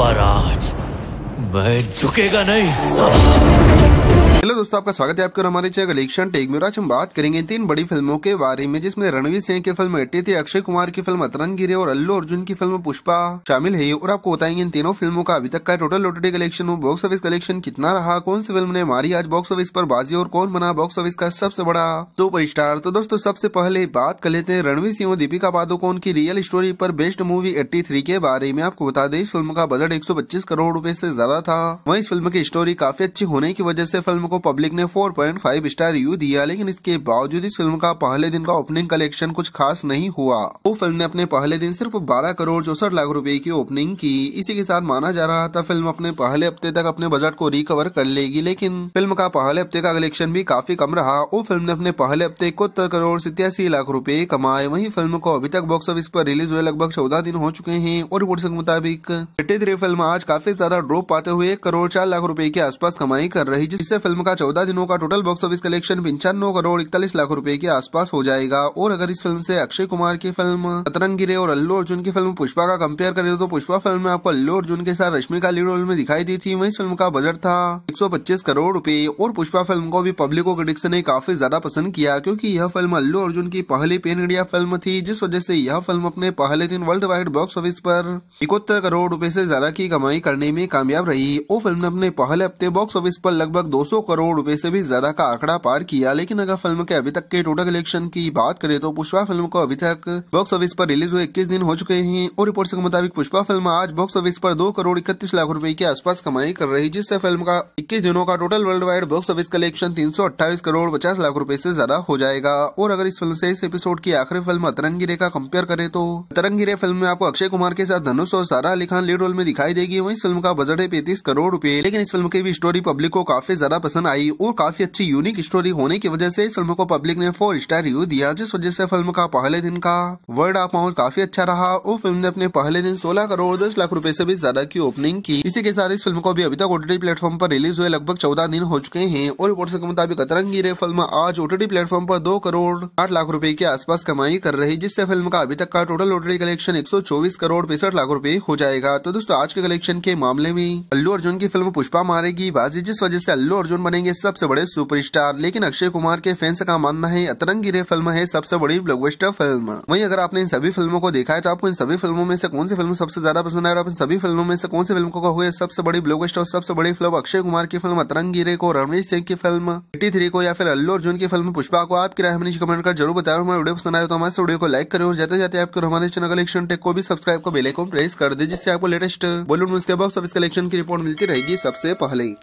पर आज मैं झुकेगा नहीं सब हेलो दोस्तों आपका स्वागत है आपके और हमारे चैनल इलेक्शन टेक में आज हम बात करेंगे तीन बड़ी फिल्मों के बारे में जिसमें रणवीर सिंह की फिल्म एट्टी थी अक्षय कुमार की फिल्म गिरे और अल्लू अर्जुन की फिल्म पुष्पा शामिल है और आपको बताएंगे इन तीनों फिल्मों का अभी तक का टोटल लोटरी कलेक्शन बॉक्स ऑफिस कलेक्शन कितना रहा कौन सी फिल्म ने मारी आज बॉक्स ऑफिस पर बाजी और कौन बना बॉक्स ऑफिस का सबसे बड़ा सुपर स्टार तो दोस्तों सबसे पहले बात कर लेते हैं रणवीर सिंह और दीपिका पादुकोण की रियल स्टोरी पर बेस्ट मूवी एट्टी के बारे में आपको बता दें इस फिल्म का बजट एक करोड़ रूपए ऐसी ज्यादा था वही इस फिल्म की स्टोरी काफी अच्छी होने की वजह ऐसी फिल्म को को पब्लिक ने 4.5 स्टार रिव्यू दिया लेकिन इसके बावजूद इस फिल्म का पहले दिन का ओपनिंग कलेक्शन कुछ खास नहीं हुआ वो फिल्म ने अपने पहले दिन सिर्फ बारह करोड़ चौसठ लाख रूपए की ओपनिंग की इसी के साथ माना जा रहा था फिल्म अपने पहले हफ्ते तक अपने बजट को रिकवर कर लेगी लेकिन फिल्म का पहले हफ्ते का कलेक्शन भी काफी कम रहा वो फिल्म ने अपने पहले हफ्ते इकहत्तर करोड़ सितयासी लाख रूपए कमाए वही फिल्म को अभी तक बॉक्स ऑफिस पर रिलीज हुए लगभग चौदह दिन हो चुके हैं और रिपोर्ट के मुताबिक फिल्म आज काफी ज्यादा ड्रॉप पाते हुए एक करोड़ चार लाख रूपए के आसपास कमाई कर रही जिससे फिल्म का चौदह दिनों का टोटल बॉक्स ऑफिस कलेक्शन पंचानवे करोड़ इकतालीस लाख रूपये के आसपास हो जाएगा और अगर इस फिल्म से अक्षय कुमार की फिल्म अतरंग गिरे और अल्लू अर्जुन की फिल्म पुष्पा का कंपेयर करें तो पुष्पा फिल्म में आपको अल्लू अर्जुन के साथ रश्मि का लीड रोल में दिखाई दी थी वही फिल्म का बजट था एक करोड़ रूपए और पुष्पा फिल्म को भी पब्लिक और क्रिटिक्स ने काफी ज्यादा पसंद किया क्यूँकी यह फिल्म अल्लू अर्जुन की पहली पेन इंडिया फिल्म थी जिस वजह ऐसी यह फिल्म अपने पहले दिन वर्ल्ड वाइड बॉक्स ऑफिस आरोप इकहत्तर करोड़ रूपए ऐसी ज्यादा की कमाई करने में कामयाब रही और फिल्म ने अपने पहले हफ्ते बॉक्स ऑफिस पर लगभग 200 करोड़ रुपए से भी ज्यादा का आंकड़ा पार किया लेकिन अगर फिल्म के अभी तक के टोटल कलेक्शन की बात करें तो पुष्पा फिल्म को अभी तक बॉक्स ऑफिस पर रिलीज हुए इक्कीस दिन हो चुके हैं और रिपोर्ट के मुताबिक पुष्पा फिल्म आज बॉक्स ऑफिस पर दो करोड़ इकतीस लाख रूपये के आसपास कमाई कर रही जिससे फिल्म का इक्कीस दिनों का total worldwide box office collection तीन करोड़ पचास लाख रूपये ऐसी ज्यादा हो जाएगा और अगर इस फिल्म ऐसी इस एपिसोड की आखिरी फिल्म अतरंगी रेखा कम्पेयर करे तो अतरंगी फिल्म में आपको अक्षय कुमार के साथ धनुष और सारा अली खान लीड रोल में दिखाई देगी वही फिल्म का बजट है पैंतीस करोड़ रूपए लेकिन इस फिल्म की भी स्टोरी पब्लिक को काफी ज्यादा पसंद पसंद आई और काफी अच्छी यूनिक स्टोरी होने की वजह से इस फिल्म को पब्लिक ने फोर स्टार रिव्यू दिया जिस वजह से फिल्म का पहले दिन का वर्ड ऑफ माउथ काफी अच्छा रहा और फिल्म ने अपने पहले दिन 16 करोड़ दस लाख रुपए से भी ज्यादा की ओपनिंग की इसी के साथ इस फिल्म को भी अभी तक ओटीटी प्लेटफॉर्म पर रिलीज हुए लगभग चौदह दिन हो चुके हैं और रिपोर्ट के मुताबिक अतरंगी रे फिल्म आज ओटीटी प्लेटफॉर्म पर दो करोड़ आठ लाख रूपए के आसपास कमाई कर रही जिससे फिल्म का अभी तक का टोटल ओटीटी कलेक्शन एक करोड़ पैंसठ लाख रूपए हो जाएगा तो दोस्तों आज के कलेक्शन के मामले में अल्लू अर्जुन की फिल्म पुष्पा मारेगी बाजी जिस वजह से अल्लू अर्जुन बनेंगे सबसे बड़े सुपरस्टार लेकिन अक्षय कुमार के फैंस का मानना है अतरंगी रे फिल्म है सबसे बड़ी ब्लॉकबस्टर फिल्म वहीं अगर आपने इन सभी फिल्मों को देखा है तो आपको इन सभी फिल्मों में से कौन सी फिल्म सबसे ज्यादा पसंद आया और इन सभी फिल्मों में से कौन सी फिल्म को हुए सबसे बड़ी ब्लॉकबस्टर और सबसे बड़ी फिल्म अक्षय कुमार की फिल्म अतरंगी रे को रणवीर सिंह की फिल्म एटी थ्री को या फिर अल्लू अर्जुन की फिल्म पुष्पा को आपकी राय हमने कमेंट कर जरूर बताया हमारे वीडियो पसंद आया तो हमारे वीडियो को लाइक करें और जाते जाते आपको हमारे चैनल कलेक्शन टेक को भी सब्सक्राइब को बेलेकॉन प्रेस कर दे जिससे आपको लेटेस्ट बॉलीवुड न्यूज के बॉक्स ऑफिस कलेक्शन की रिपोर्ट मिलती रहेगी सबसे पहले